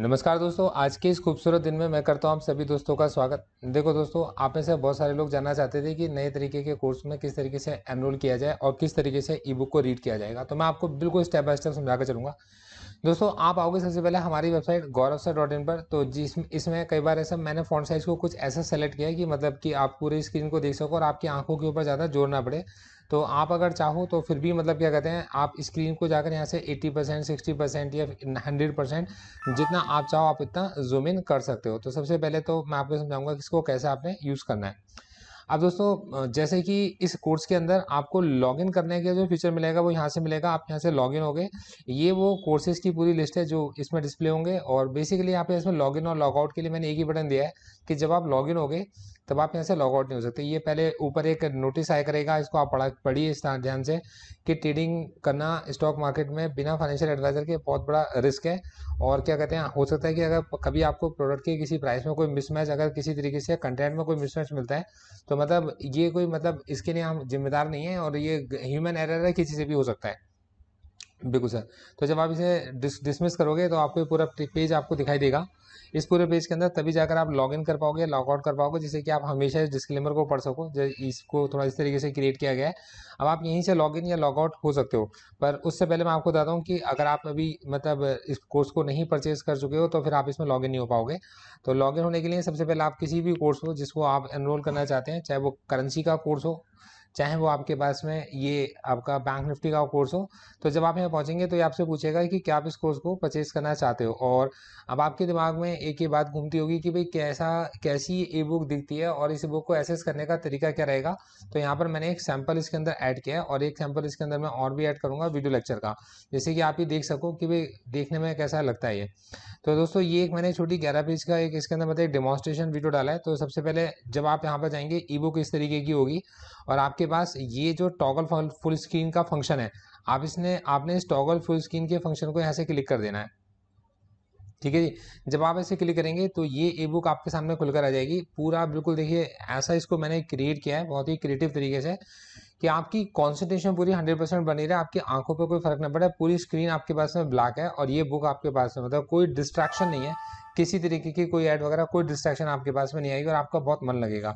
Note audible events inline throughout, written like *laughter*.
नमस्कार दोस्तों आज के इस खूबसूरत दिन में मैं करता हूँ आप सभी दोस्तों का स्वागत देखो दोस्तों आप में से बहुत सारे लोग जानना चाहते थे कि नए तरीके के कोर्स में किस तरीके से एनरोल किया जाए और किस तरीके से ई बुक को रीड किया जाएगा तो मैं आपको बिल्कुल स्टेप बाय स्टेप समझा कर चलूँगा दोस्तों आप आओगे सबसे पहले हमारी website Gaurav sir dot in पर तो जिस इसमें कई बार ऐसा मैंने फॉन्ट साइज को कुछ ऐसा सेलेक्ट किया कि मतलब कि आप पूरी स्क्रीन को देख सको और आपकी आंखों के ऊपर ज़्यादा जोर ना पड़े तो आप अगर चाहो तो फिर भी मतलब क्या कहते हैं आप स्क्रीन को जाकर यहाँ से 80 परसेंट सिक्सटी परसेंट या 100 परसेंट जितना आप चाहो आप इतना जूम इन कर सकते हो तो सबसे पहले तो मैं आपको समझाऊंगा कि इसको कैसे आपने यूज़ करना है अब दोस्तों जैसे कि इस कोर्स के अंदर आपको लॉगिन करने का जो फीचर मिलेगा वो यहाँ से मिलेगा आप यहाँ से लॉगिन हो ये वो कोर्सेज की पूरी लिस्ट है जो इसमें डिस्प्ले होंगे और बेसिकली यहाँ पे इसमें लॉगिन और लॉगआउट के लिए मैंने एक ही बटन दिया है कि जब आप लॉगिन हो गए तब आप यहाँ से लॉग आउट नहीं हो सकते ये पहले ऊपर एक नोटिस आया करेगा इसको आप पढ़ा पढ़िए इस ध्यान से कि ट्रेडिंग करना स्टॉक मार्केट में बिना फाइनेंशियल एडवाइजर के बहुत बड़ा रिस्क है और क्या कहते हैं हो सकता है कि अगर कभी आपको प्रोडक्ट के किसी प्राइस में कोई मिसमैच अगर किसी तरीके से कंटेंट में कोई मिसमैच मिलता है तो मतलब ये कोई मतलब इसके लिए हम जिम्मेदार नहीं है और ये ह्यूमन एरर है किसी से भी हो सकता है बिल्कुल सर तो जब आप इसे डिस, डिसमिस करोगे तो आपको पूरा पेज आपको दिखाई देगा इस पूरे पेज के अंदर तभी जाकर आप लॉग इन कर पाओगे लॉगआउट कर पाओगे जिससे कि आप हमेशा इस डिस्क्लेमर को पढ़ सको जो इसको थोड़ा इस तरीके से क्रिएट किया गया है अब आप यहीं से लॉग इन या लॉगआउट हो सकते हो पर उससे पहले मैं आपको बताता हूँ कि अगर आप अभी मतलब इस कोर्स को नहीं परचेज कर चुके हो तो फिर आप इसमें लॉग इन नहीं हो पाओगे तो लॉग इन होने के लिए सबसे पहले आप किसी भी कोर्स हो जिसको आप एनरोल करना चाहते हैं चाहे वो करेंसी का कोर्स हो चाहे वो आपके पास में ये आपका बैंक निफ्टी का कोर्स हो तो जब आप यहाँ पहुँचेंगे तो ये आपसे पूछेगा कि क्या आप इस कोर्स को परचेज करना चाहते हो और अब आपके दिमाग में एक ही बात घूमती होगी कि भाई कैसा कैसी ई बुक दिखती है और इस बुक को एसेस करने का तरीका क्या रहेगा तो यहाँ पर मैंने एक सैम्पल इसके अंदर ऐड किया है और एक सैम्पल इसके अंदर मैं और भी ऐड करूँगा वीडियो लेक्चर का जैसे कि आप ये देख सको कि भाई देखने में कैसा लगता है ये तो दोस्तों ये एक मैंने छोटी ग्यारह पेज का एक इसके अंदर मतलब डेमोस्ट्रेशन वीडियो डाला है तो सबसे पहले जब आप यहाँ पर जाएंगे ई बुक इस तरीके की होगी और आपके आपके पास ये जो टॉगल फुल स्क्रीन का फंक्शन है आप इसने आपने इस टॉगल फुल स्क्रीन के फंक्शन को यहाँ से क्लिक कर देना है ठीक है जी जब आप ऐसे क्लिक करेंगे तो ये ई बुक आपके सामने खुलकर आ जाएगी पूरा बिल्कुल देखिए ऐसा इसको मैंने क्रिएट किया है बहुत ही क्रिएटिव तरीके से कि आपकी कॉन्सेंट्रेशन पूरी 100 परसेंट बनी रहे आपकी आंखों पर कोई फर्क नहीं पड़ा पूरी स्क्रीन आपके पास में ब्लैक है और ये बुक आपके पास में मतलब कोई डिस्ट्रैक्शन नहीं है किसी तरीके की कोई ऐड वगैरह कोई डिस्ट्रैक्शन आपके पास में नहीं आएगी और आपका बहुत मन लगेगा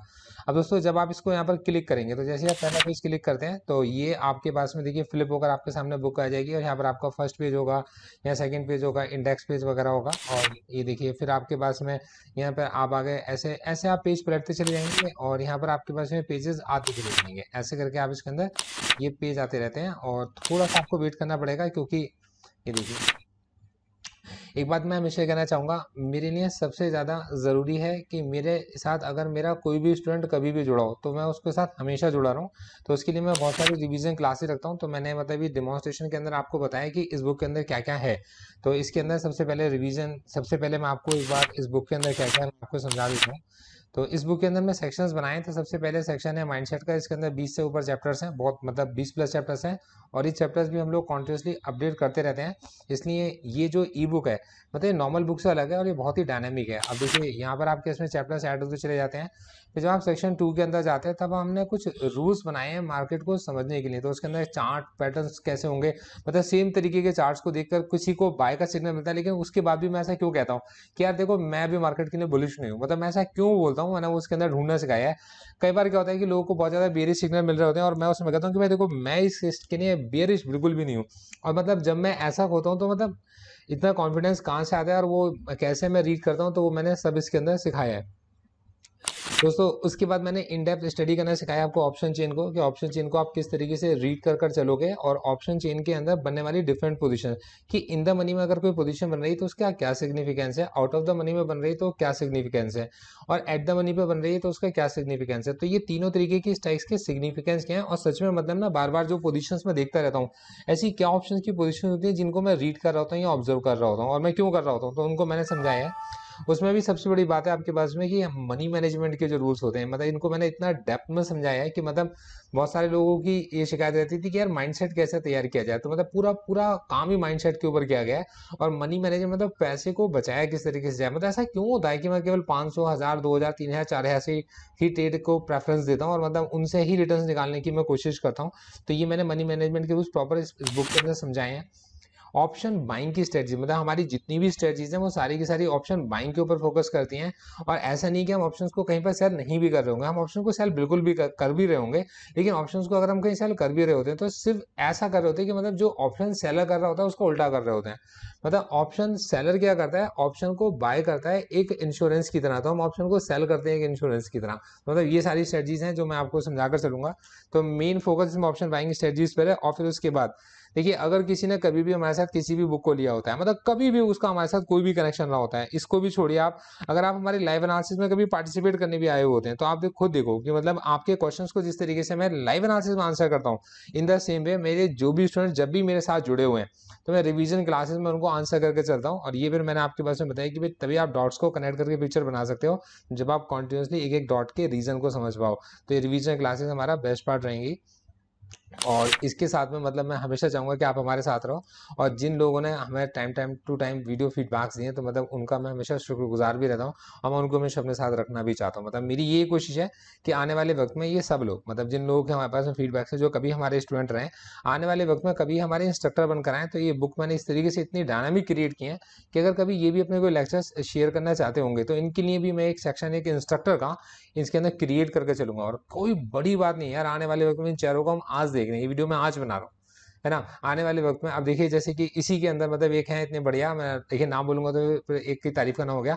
अब दोस्तों जब आप इसको यहाँ पर क्लिक करेंगे तो जैसे आप पहला पेज क्लिक करते हैं तो ये आपके पास में देखिए फ्लिप होकर आपके सामने बुक आ जाएगी और यहाँ पर आपका फर्स्ट पेज होगा या सेकेंड पेज होगा इंडेक्स पेज वगैरह होगा और ये देखिए फिर आपके पास में यहाँ पर आप आगे ऐसे ऐसे आप पेज पलटते चले जाएंगे और यहाँ पर आपके पास में पेजेस आते चले जाएंगे ऐसे करके आप इसके अंदर ये पेज आते रहते हैं और थोड़ा सा आपको वेट करना पड़ेगा क्योंकि ये देखिए एक बात मैं हमेशा कहना चाहूँगा मेरे लिए सबसे ज़्यादा ज़रूरी है कि मेरे साथ अगर मेरा कोई भी स्टूडेंट कभी भी जुड़ा हो तो मैं उसके साथ हमेशा जुड़ा रहूँ तो उसके लिए मैं बहुत सारी रिविजन क्लासेज रखता हूँ तो मैंने मतलब ये के अंदर आपको बताया कि इस बुक के अंदर क्या क्या है तो इसके अंदर सबसे पहले रिविजन सबसे पहले मैं आपको एक बार इस बुक के अंदर क्या क्या आपको समझा देता हूँ तो इस बुक के अंदर मैं सेक्शंस बनाए तो सबसे पहले सेक्शन है माइंडसेट का इसके अंदर 20 से ऊपर चैप्टर्स हैं बहुत मतलब 20 प्लस चैप्टर्स हैं और ये चैप्टर्स भी हम लोग कॉन्टिन्यूसली अपडेट करते रहते हैं इसलिए ये जो ई बुक है मतलब नॉर्मल बुक से अलग है और ये बहुत ही डायनेमिक है अब देखिए यहाँ पर आपके इसमें चैप्टर्स ऐड होते चले जाते हैं जब आप सेक्शन टू के अंदर जाते हैं तब हमने कुछ रूल्स बनाए हैं मार्केट को समझने के लिए तो उसके अंदर चार्ट पैटर्न कैसे होंगे मतलब सेम तरीके के चार्ट्स को देखकर किसी को बाय का सिग्नल मिलता है लेकिन उसके बाद भी मैं ऐसा क्यों कहता हूँ कि यार देखो मैं भी मार्केट के लिए बुलिश नहीं हूँ मतलब मैं ऐसा क्यों बोलता हूँ मैंने उसके अंदर ढूंढना सिखाया है कई बार क्या होता है कि लोगों को बहुत ज़्यादा बेरिश सिग्नल मिल रहे होते हैं और मैं उसमें कहता हूँ कि भाई देखो मैं इस के लिए बेरिश बिल्कुल भी नहीं हूँ और मतलब जब मैं ऐसा होता हूँ तो मतलब इतना कॉन्फिडेंस कहाँ से आता है और वो कैसे मैं रीड करता हूँ तो वो मैंने सब इसके अंदर सिखाया है दोस्तों उसके बाद मैंने इन स्टडी करना सिखाया आपको ऑप्शन चेन को कि ऑप्शन चेन को आप किस तरीके से रीड कर कर चलोगे और ऑप्शन चेन के अंदर बनने वाली डिफरेंट पोजीशन कि इन द मनी में अगर कोई पोजीशन बन रही तो उसका क्या सिग्निफिकेंस है आउट ऑफ द मनी में बन रही तो क्या सिग्निफिकेंस है और एट द मनी पे बन रही है तो उसका क्या सिग्निफिकेंस है तो ये तीनों तरीके की स्टाइक्स के सिग्निफिकेंस क्या है और सच में मतलब ना बार बार जो पोजिशन में देखता रहता हूँ ऐसी क्या ऑप्शन की पोजिशन होती है जिनको मैं रीड कर रहा होता हूँ या ऑब्जर्व कर रहा होता हूँ और मैं क्यों कर रहा होता हूँ तो उनको मैंने समझाया है उसमें भी सबसे बड़ी बात है आपके पास में कि मनी मैनेजमेंट के जो रूल्स होते हैं मतलब इनको मैंने इतना डेप्थ में समझाया है कि मतलब बहुत सारे लोगों की ये शिकायत रहती थी कि यार माइंडसेट कैसे तैयार किया जाए तो मतलब पूरा पूरा काम ही माइंडसेट के ऊपर किया गया है और मनी मैनेजमेंट मतलब पैसे को बचाया किस तरीके से जाए मतलब ऐसा क्यों होता है कि मैं केवल पाँच सौ हज़ार दो हज़ार तीन हज़ार चार हज़ार से ही ट्रेड को प्रेफरेंस देता हूँ और मतलब उनसे ही रिटर्न निकालने की मैं कोशिश करता हूँ तो ये मैंने मनी मैनेजमेंट के रूल्स प्रॉपर इस बुक के अंदर समझाए हैं ऑप्शन बाइंग की स्ट्रेटजी मतलब हमारी जितनी भी स्ट्रेटजीज हैं वो सारी की सारी ऑप्शन बाइंग के ऊपर फोकस करती हैं और ऐसा नहीं कि हम ऑप्शन को कहीं पर सेल नहीं भी कर रहे होंगे हम ऑप्शन को सेल बिल्कुल भी कर, कर भी रहे होंगे लेकिन ऑप्शन को अगर हम कहीं सेल कर भी रहे होते हैं तो सिर्फ ऐसा कर रहे होते हैं कि मतलब जो ऑप्शन सेलर कर रहा होता है उसको उल्टा कर रहे होते हैं मतलब ऑप्शन सेलर क्या करता है ऑप्शन को बाय करता है एक इंश्योरेंस की तरह तो हम ऑप्शन को सेल करते हैं एक इंश्योरेंस की तरह मतलब ये सारी स्ट्रेटजीज हैं जो मैं आपको समझा कर चलूंगा तो मेन फोकस इसमें ऑप्शन बाइंग स्ट्रेटजीज पर है और फिर उसके बाद देखिए अगर किसी ने कभी भी हमारे साथ किसी भी बुक को लिया होता है मतलब कभी भी उसका हमारे साथ कोई भी कनेक्शन रहा होता है इसको भी छोड़िए आप अगर आप हमारे लाइव एनालिसिस में कभी पार्टिसिपेट करने भी आए होते हैं तो आप खुद देखो कि मतलब आपके क्वेश्चन को जिस तरीके से मैं लाइव एनालिसिस में आंसर करता हूँ इन द सेम वे मेरे जो भी स्टूडेंट जब भी मेरे साथ जुड़े हुए हैं तो मैं रिविजन क्लासेस में उनको आंसर करके चलता हूँ और ये फिर मैंने आपके पास में बताया कि भाई तभी आप डॉट्स को कनेक्ट करके पिक्चर बना सकते हो जब आप कॉन्टिन्यूसली एक एक डॉट के रीजन को समझ पाओ तो ये रिविजन क्लासेस हमारा बेस्ट पार्ट रहेंगी और इसके साथ में मतलब मैं हमेशा चाहूँगा कि आप हमारे साथ रहो और जिन लोगों ने हमें time time to time video feedbacks दिए तो मतलब उनका मैं हमेशा शुक्रगुजार भी रहता हूँ और मैं उनको हमेशा अपने साथ रखना भी चाहता हूँ मतलब मेरी ये कोशिश है कि आने वाले वक्त में ये सब लोग मतलब जिन लोगों के हमारे पास में फीडबैक्स है जो कभी हमारे स्टूडेंट रहे आने वाले वक्त में कभी हमारे इंस्ट्रक्टर बनकर आए तो ये बुक मैंने इस तरीके से इतनी डायनामिक क्रिएट की है कि अगर कभी ये भी अपने कोई लेक्चर शेयर करना चाहते होंगे तो इनके लिए भी मैं एक सेक्शन एक इंस्ट्रक्टर का इसके अंदर क्रिएट करके चलूंगा और कोई बड़ी बात नहीं यार आने वाले वक्त में इन चेहरों को हम आज देख रहे हैं ये वीडियो मैं आज बना रहा हूँ है ना आने वाले वक्त में आप देखिए जैसे कि इसी के अंदर मतलब एक है इतने बढ़िया मैं देखिए नाम बोलूंगा तो एक की तारीफ करना हो गया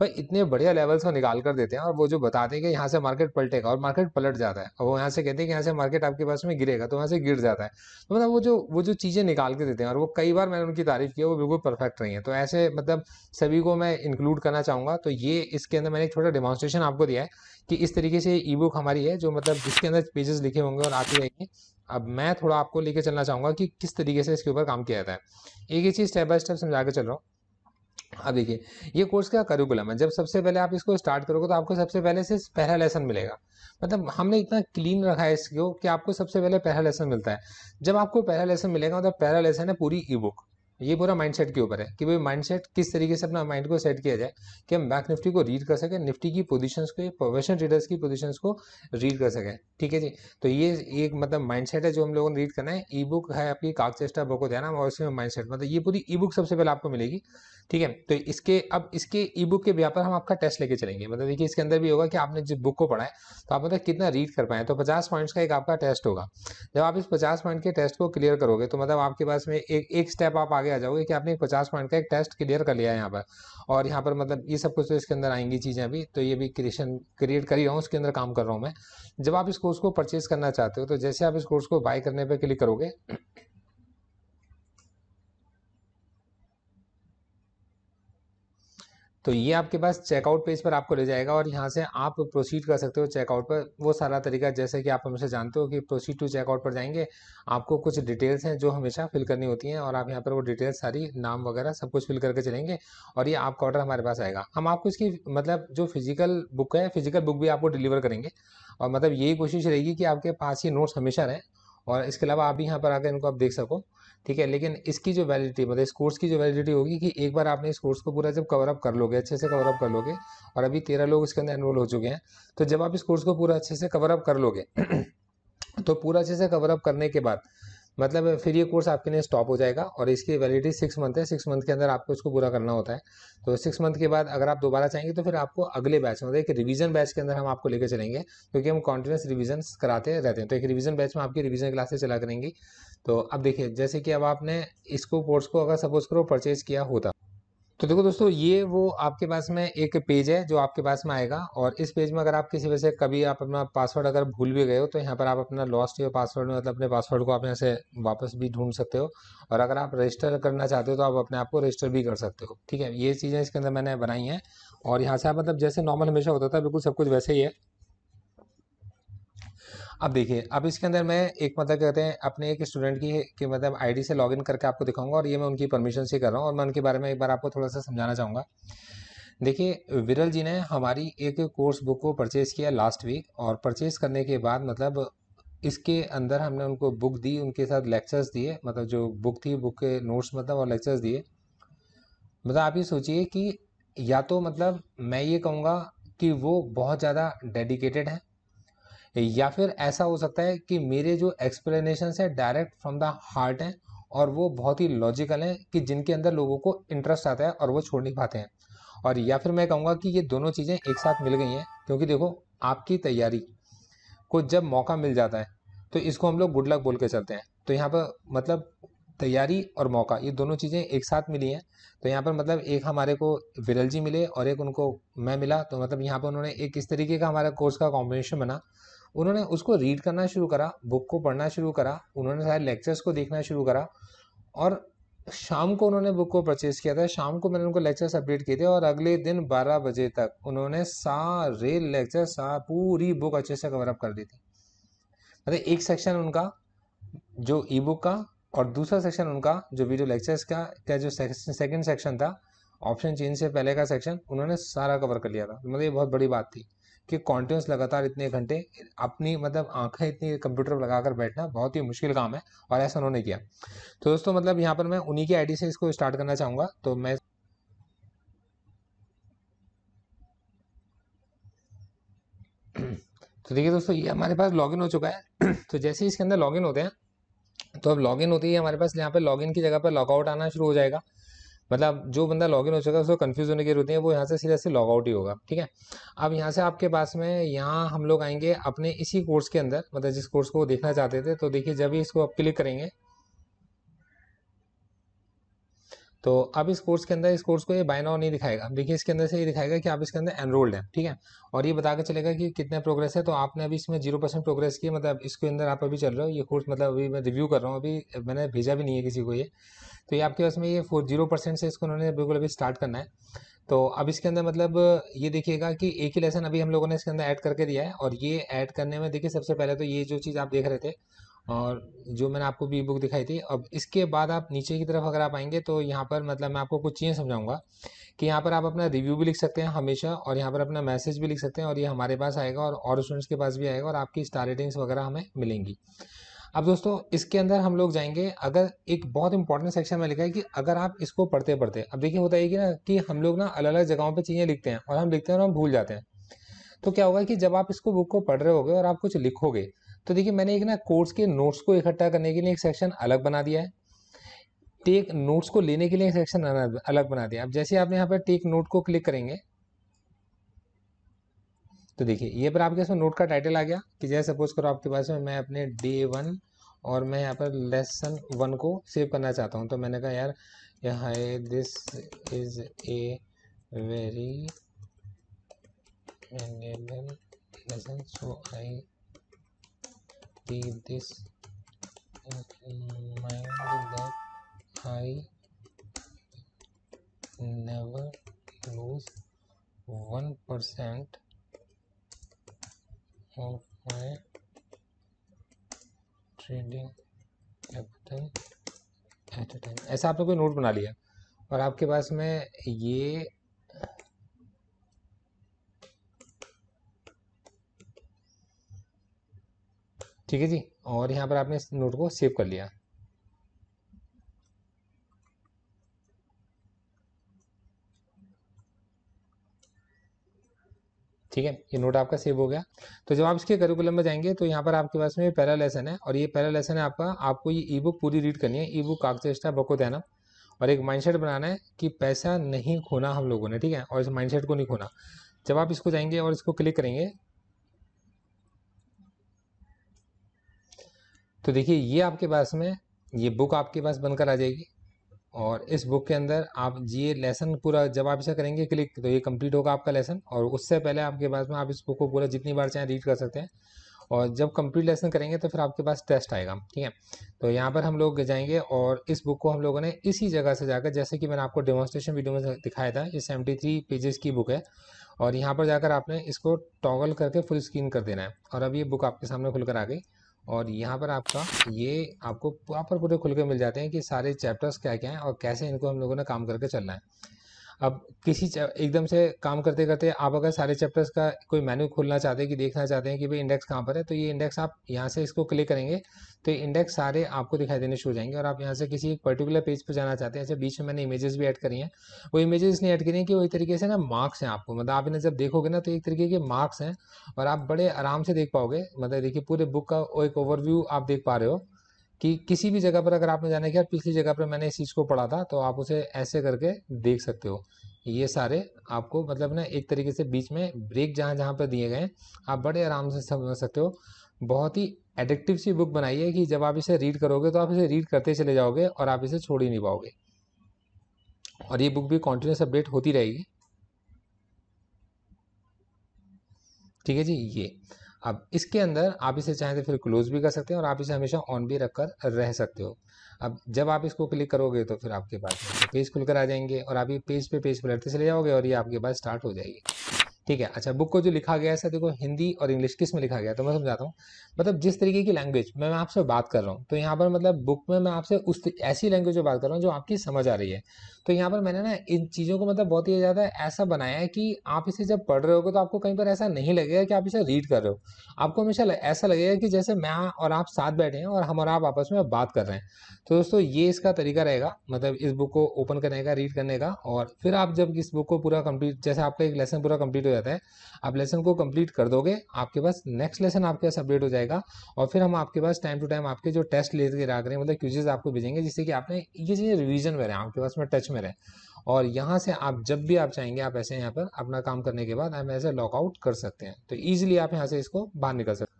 पर इतने बढ़िया लेवल्स को निकाल कर देते हैं और वो जो बताते हैं कि यहाँ से मार्केट पलटेगा और मार्केट पलट जाता है और वो यहाँ से कहते हैं कि यहाँ से मार्केट आपके पास में गिरेगा तो वहाँ से गिर जाता है तो मतलब वो जो वो जो चीज़ें निकाल के देते हैं और वो कई बार मैंने उनकी तारीफ की है वो बिल्कुल परफेक्ट रही है तो ऐसे मतलब सभी को मैं इंक्लूड करना चाहूँगा तो ये इसके अंदर मैंने एक छोटा डेमोन्स्ट्रेशन आपको दिया है कि इस तरीके से ई बुक हमारी है जो मतलब जिसके अंदर पेजेस लिखे होंगे और आती रहेंगे अब मैं थोड़ा आपको लेके चलना चाहूँगा कि किस तरीके से इसके ऊपर काम किया जाता है एक ही चीज़ स्टेप बाय स्टेप समझा के चल रहा हूँ अब देखिए ये कोर्स का करिकुलम है जब सबसे पहले आप इसको स्टार्ट करोगे तो आपको सबसे पहले से पहला लेसन मिलेगा मतलब हमने इतना क्लीन रखा है इसको कि आपको सबसे पहले पहला लेसन मिलता है जब आपको पहला लेसन मिलेगा मतलब पहला लेसन है पूरी ई बुक ये पूरा माइंडसेट के ऊपर है कि भाई माइंडसेट किस तरीके से अपना माइंड को सेट किया जाए कि हम बैंक निफ्टी को रीड कर सके निफ्टी की पोजीशंस को प्रोफेशनल ट्रेडर्स की पोजीशंस को रीड कर सके ठीक है जी तो ये एक मतलब माइंडसेट है जो हम लोगों ने रीड करना है ई बुक है आपकी काग चेस्टा बुक होता है ना और उसमें माइंड मतलब ये पूरी ई बुक सबसे पहले आपको मिलेगी ठीक है तो इसके अब इसके ई बुक के व्यापार हम आपका टेस्ट लेके चलेंगे मतलब देखिए इसके अंदर भी होगा कि आपने जिस बुक को पढ़ा है तो आप मतलब कितना रीड कर पाए तो पचास पॉइंट्स का एक आपका टेस्ट होगा जब आप इस पचास पॉइंट के टेस्ट को क्लियर करोगे तो मतलब आपके पास में एक एक स्टेप आप आगे आगे आ जाओगे कि आपने पचास पॉइंट का एक टेस्ट क्लियर कर लिया है यहाँ पर और यहाँ पर मतलब ये सब कुछ तो इसके अंदर आएंगी चीज़ें अभी तो ये भी क्रिएशन क्रिएट कर रहा हूँ उसके अंदर काम कर रहा हूँ मैं जब आप इस कोर्स को परचेज करना चाहते हो तो जैसे आप इस कोर्स को बाय करने पर क्लिक करोगे तो ये आपके पास चेकआउट पेज पर आपको ले जाएगा और यहाँ से आप प्रोसीड कर सकते हो चेकआउट पर वो सारा तरीका जैसे कि आप हमेशा जानते हो कि प्रोसीड टू चेकआउट पर जाएंगे आपको कुछ डिटेल्स हैं जो हमेशा फिल करनी होती हैं और आप यहाँ पर वो डिटेल्स सारी नाम वगैरह सब कुछ फिल करके चलेंगे और ये आपका ऑर्डर हमारे पास आएगा हम आपको इसकी मतलब जो फिजिकल बुक है फिजिकल बुक भी आपको डिलीवर करेंगे और मतलब यही कोशिश रहेगी कि आपके पास ये नोट्स हमेशा रहें और इसके अलावा आप भी यहाँ पर आकर इनको आप देख सको ठीक है लेकिन इसकी जो वैलिडिटी मतलब इस कोर्स की जो वैलिडिटी होगी कि एक बार आपने इस कोर्स को पूरा जब कवरअप कर लोगे अच्छे से कवरअप कर लोगे और अभी तेरह लोग इसके अंदर एनरोल हो चुके हैं तो जब आप इस कोर्स को पूरा अच्छे से कवरअप कर लोगे *clears throat* तो पूरा अच्छे से कवरअप करने के बाद मतलब फिर ये कोर्स आपके लिए स्टॉप हो जाएगा और इसकी वैलिडिटी सिक्स मंथ है सिक्स मंथ के अंदर आपको इसको पूरा करना होता है तो सिक्स मंथ के बाद अगर आप दोबारा चाहेंगे तो फिर आपको अगले बैच में मतलब एक रिवीजन बैच के अंदर हम आपको लेकर चलेंगे क्योंकि हम कॉन्टिन्यूस रिविजन कराते रहते हैं तो एक रिविजन बैच में आपकी रिविजन क्लासेस चला करेंगी तो अब देखिए जैसे कि अब आपने इसको कोर्स को अगर सपोज करो परचेज किया होता तो देखो दोस्तों ये वो आपके पास में एक पेज है जो आपके पास में आएगा और इस पेज में अगर आप किसी वजह से कभी आप अपना पासवर्ड अगर भूल भी गए हो तो यहाँ पर आप अपना लॉस्ट या पासवर्ड मतलब अपने पासवर्ड को आप यहाँ से वापस भी ढूंढ सकते हो और अगर आप रजिस्टर करना चाहते हो तो आप अपने आप को रजिस्टर भी कर सकते हो ठीक है ये चीज़ें इसके अंदर मैंने बनाई हैं और यहाँ से आप मतलब जैसे नॉर्मल हमेशा होता था बिल्कुल सब कुछ वैसे ही है अब देखिए अब इसके अंदर मैं एक मतलब कहते हैं अपने एक स्टूडेंट की कि मतलब आईडी से लॉगिन करके आपको दिखाऊंगा और ये मैं उनकी परमिशन से कर रहा हूँ और मैं उनके बारे में एक बार आपको थोड़ा सा समझाना चाहूँगा देखिए विरल जी ने हमारी एक कोर्स बुक को परचेज़ किया लास्ट वीक और परचेज़ करने के बाद मतलब इसके अंदर हमने उनको बुक दी उनके साथ लेक्चर्स दिए मतलब जो बुक थी बुक के नोट्स मतलब और लेक्चर्स दिए मतलब आप ये सोचिए कि या तो मतलब मैं ये कहूँगा कि वो बहुत ज़्यादा डेडिकेटेड हैं या फिर ऐसा हो सकता है कि मेरे जो एक्सप्लेनेशन है डायरेक्ट फ्रॉम द हार्ट हैं और वो बहुत ही लॉजिकल हैं कि जिनके अंदर लोगों को इंटरेस्ट आता है और वो छोड़ नहीं पाते हैं और या फिर मैं कहूँगा कि ये दोनों चीज़ें एक साथ मिल गई हैं क्योंकि देखो आपकी तैयारी को जब मौका मिल जाता है तो इसको हम लोग गुड लक बोल के चलते हैं तो यहाँ पर मतलब तैयारी और मौका ये दोनों चीज़ें एक साथ मिली हैं तो यहाँ पर मतलब एक हमारे को विरल जी मिले और एक उनको मैं मिला तो मतलब यहाँ पर उन्होंने एक इस तरीके का हमारा कोर्स का कॉम्बिनेशन बना उन्होंने उसको रीड करना शुरू करा बुक को पढ़ना शुरू करा उन्होंने सारे लेक्चर्स को देखना शुरू करा और शाम को उन्होंने बुक को परचेज़ किया था शाम को मैंने उनको लेक्चर्स अपडेट किए थे और अगले दिन 12 बजे तक उन्होंने सारे लेक्चर सा पूरी बुक अच्छे से कवर अप कर दी थी मतलब एक सेक्शन उनका जो ई बुक का और दूसरा सेक्शन उनका जो वीडियो लेक्चर्स का क्या जो सेकंड सेक्शन था ऑप्शन चेंज से पहले का सेक्शन उन्होंने सारा कवर कर लिया था मतलब ये बहुत बड़ी बात थी कि कॉन्टिन्यूस लगातार इतने घंटे अपनी मतलब आंखें इतनी कंप्यूटर पर लगाकर बैठना बहुत ही मुश्किल काम है और ऐसा उन्होंने किया तो दोस्तों मतलब यहाँ पर मैं उन्हीं की आईडी से इसको स्टार्ट करना चाहूँगा तो मैं *clears throat* तो देखिए दोस्तों ये हमारे पास लॉगिन हो चुका है *clears throat* तो जैसे ही इसके अंदर लॉगिन होते हैं तो अब लॉगिन होती है हमारे पास यहाँ पे लॉगिन की जगह पर लॉगआउट आना शुरू हो जाएगा मतलब जो बंदा लॉगिन हो चुका है उसको कन्फ्यूज होने की जरूरत है वो यहाँ से सीधा से लॉग आउट ही होगा ठीक है अब यहाँ से आपके पास में यहाँ हम लोग आएंगे अपने इसी कोर्स के अंदर मतलब जिस कोर्स को देखना चाहते थे तो देखिए जब भी इसको आप क्लिक करेंगे तो अब इस कोर्स के अंदर इस कोर्स को ये बाय नाउ नहीं दिखाएगा देखिए इसके अंदर से ये दिखाएगा कि आप इसके अंदर एनरोल्ड हैं ठीक है और ये बता के चलेगा कि कितने प्रोग्रेस है तो आपने अभी इसमें जीरो परसेंट प्रोग्रेस किया मतलब इसके अंदर आप अभी चल रहे हो ये कोर्स मतलब अभी मैं रिव्यू कर रहा हूँ अभी मैंने भेजा भी नहीं है किसी को ये तो ये आपके पास में ये जीरो परसेंट से इसको उन्होंने बिल्कुल अभी स्टार्ट करना है तो अब इसके अंदर मतलब ये देखिएगा कि एक ही लेसन अभी हम लोगों ने इसके अंदर ऐड करके दिया है और ये ऐड करने में देखिए सबसे पहले तो ये जो चीज़ आप देख रहे थे और जो मैंने आपको भी बुक दिखाई थी अब इसके बाद आप नीचे की तरफ अगर आप आएंगे तो यहाँ पर मतलब मैं आपको कुछ चीज़ें समझाऊंगा कि यहाँ पर आप अपना रिव्यू भी लिख सकते हैं हमेशा और यहाँ पर अपना मैसेज भी लिख सकते हैं और ये हमारे पास आएगा और और स्टूडेंट्स के पास भी आएगा और आपकी स्टार रेटिंग्स वगैरह हमें मिलेंगी अब दोस्तों इसके अंदर हम लोग जाएंगे अगर एक बहुत इंपॉर्टेंट सेक्शन में लिखा है कि अगर आप इसको पढ़ते पढ़ते अब देखिए होता है कि ना कि हम लोग ना अलग अलग जगहों पर चीज़ें लिखते हैं और हम लिखते हैं और हम भूल जाते हैं तो क्या होगा कि जब आप इसको बुक को पढ़ रहे होगे और आप कुछ लिखोगे तो देखिए मैंने एक ना कोर्स के नोट्स को इकट्ठा करने के लिए एक सेक्शन अलग बना दिया है टेक नोट्स को लेने के लिए एक सेक्शन अलग बना दिया अब जैसे आप यहाँ पर टेक नोट को क्लिक करेंगे तो देखिए ये पर आपके इसमें नोट का टाइटल आ गया कि जैसे सपोज करो आपके पास में मैं अपने डे वन और मैं यहाँ पर लेसन वन को सेव करना चाहता हूँ तो मैंने कहा यार hi this is a very lesson so I keep this in mind that I never lose one percent of my trading capital at a time. ऐसा आप लोगों कोई नोट बना लिया और आपके पास में ये ठीक है जी और यहाँ पर आपने इस नोट को सेव कर लिया ठीक है ये नोट आपका सेव हो गया तो जब आप इसके करिकुलम में जाएंगे तो यहाँ पर आपके पास में पहला लेसन है और ये पहला लेसन है आपका आपको ये ई बुक पूरी रीड करनी है ई बुक कागजेस्टा देना और एक माइंडसेट बनाना है कि पैसा नहीं खोना हम लोगों ने ठीक है और इस माइंडसेट को नहीं खोना जब आप इसको जाएंगे और इसको क्लिक करेंगे तो देखिए ये आपके पास में ये बुक आपके पास बनकर आ जाएगी और इस बुक के अंदर आप ये लेसन पूरा जब आप इसे करेंगे क्लिक तो ये कंप्लीट होगा आपका लेसन और उससे पहले आपके पास में आप इस बुक को पूरा जितनी बार चाहें रीड कर सकते हैं और जब कंप्लीट लेसन करेंगे तो फिर आपके पास टेस्ट आएगा ठीक है तो यहाँ पर हम लोग जाएंगे और इस बुक को हम लोगों ने इसी जगह से जाकर जैसे कि मैंने आपको डेमोस्ट्रेशन वीडियो में दिखाया था ये सेवेंटी थ्री पेजेस की बुक है और यहाँ पर जाकर आपने इसको टॉगल करके फुल स्क्रीन कर देना है और अब ये बुक आपके सामने खुलकर आ गई और यहाँ पर आपका ये आपको प्रॉपर पूरे खुल के मिल जाते हैं कि सारे चैप्टर्स क्या क्या हैं और कैसे इनको हम लोगों ने काम करके चलना है अब किसी एकदम से काम करते करते आप अगर सारे चैप्टर्स का कोई मेन्यू खोलना चाहते हैं कि देखना चाहते हैं कि भाई इंडेक्स कहाँ पर है तो ये इंडेक्स आप यहाँ से इसको क्लिक करेंगे तो इंडेक्स सारे आपको दिखाई देने शुरू हो जाएंगे और आप यहाँ से किसी एक पर्टिकुलर पेज पर जाना चाहते हैं जैसे बीच में मैंने इमेजेस भी ऐड करी हैं वो इमेजेस इसलिए ऐड करी हैं कि वही तरीके से ना मार्क्स हैं आपको मतलब आप इन्हें जब देखोगे ना तो एक तरीके के मार्क्स हैं और आप बड़े आराम से देख पाओगे मतलब देखिए पूरे बुक का एक ओवरव्यू आप देख पा रहे हो कि किसी भी जगह पर अगर आपने जाना कि पिछली जगह पर मैंने इस चीज़ को पढ़ा था तो आप उसे ऐसे करके देख सकते हो ये सारे आपको मतलब ना एक तरीके से बीच में ब्रेक जहाँ जहाँ पर दिए गए आप बड़े आराम से समझ सकते हो बहुत ही एडिक्टिव सी बुक बनाई है कि जब आप इसे रीड करोगे तो आप इसे रीड करते चले जाओगे और आप इसे छोड़ ही नहीं पाओगे और ये बुक भी कॉन्टिन्यूस अपडेट होती रहेगी ठीक है जी ये अब इसके अंदर आप इसे चाहें तो फिर क्लोज भी कर सकते हैं और आप इसे हमेशा ऑन भी रख कर रह सकते हो अब जब आप इसको क्लिक करोगे तो फिर आपके पास पेज खुलकर आ जाएंगे और आप ये पेज पे पेज पलटते चले जाओगे और ये आपके पास स्टार्ट हो जाएगी ठीक है अच्छा बुक को जो लिखा गया है सर देखो हिंदी और इंग्लिश किस में लिखा गया तो मैं समझाता हूँ मतलब जिस तरीके की लैंग्वेज मैं आपसे बात कर रहा हूँ तो यहाँ पर मतलब बुक में मैं आपसे उस ऐसी लैंग्वेज में बात कर रहा हूँ जो आपकी समझ आ रही है तो यहाँ पर मैंने ना इन चीज़ों को मतलब बहुत ही ज़्यादा ऐसा बनाया है कि आप इसे जब पढ़ रहे हो तो आपको कहीं पर ऐसा नहीं लगेगा कि आप इसे रीड कर रहे हो आपको हमेशा ऐसा लगेगा कि जैसे मैं और आप साथ बैठे हैं और हम और आप आपस में बात कर रहे हैं तो दोस्तों ये इसका तरीका रहेगा मतलब इस बुक को ओपन करने का रीड करने का और फिर आप जब इस बुक को पूरा कंप्लीट जैसे आपका एक लेसन पूरा कंप्लीट हो जाता है आप लेसन को कंप्लीट कर दोगे आपके पास नेक्स्ट लेसन आपके पास अपडेट हो जाएगा और फिर हम आपके पास टाइम टू टाइम आपके जो टेस्ट लेते रहा करें मतलब क्यूजेज आपको भेजेंगे जिससे कि आपने ये चीज़ें रिविजन में रहे आपके पास में टच टच में रहे और यहाँ से आप जब भी आप चाहेंगे आप ऐसे यहाँ पर अपना काम करने के बाद आप ऐसे लॉकआउट कर सकते हैं तो ईजिली आप यहाँ से इसको बाहर निकल सकते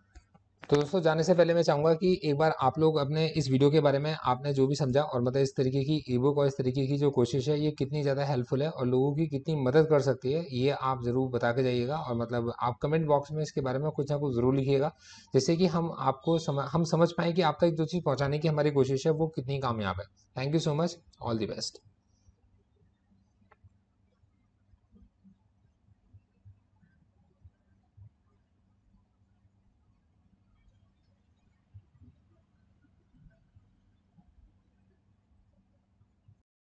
तो दोस्तों जाने से पहले मैं चाहूँगा कि एक बार आप लोग अपने इस वीडियो के बारे में आपने जो भी समझा और मतलब इस तरीके की ई बुक और इस तरीके की जो कोशिश है ये कितनी ज़्यादा हेल्पफुल है और लोगों की कितनी मदद कर सकती है ये आप ज़रूर बता के जाइएगा और मतलब आप कमेंट बॉक्स में इसके बारे में कुछ ना कुछ ज़रूर लिखिएगा जिससे कि हम आपको सम, हम समझ पाएँ कि आप तक जो चीज़ पहुँचाने की हमारी कोशिश है वो कितनी कामयाब है thank you so much all the best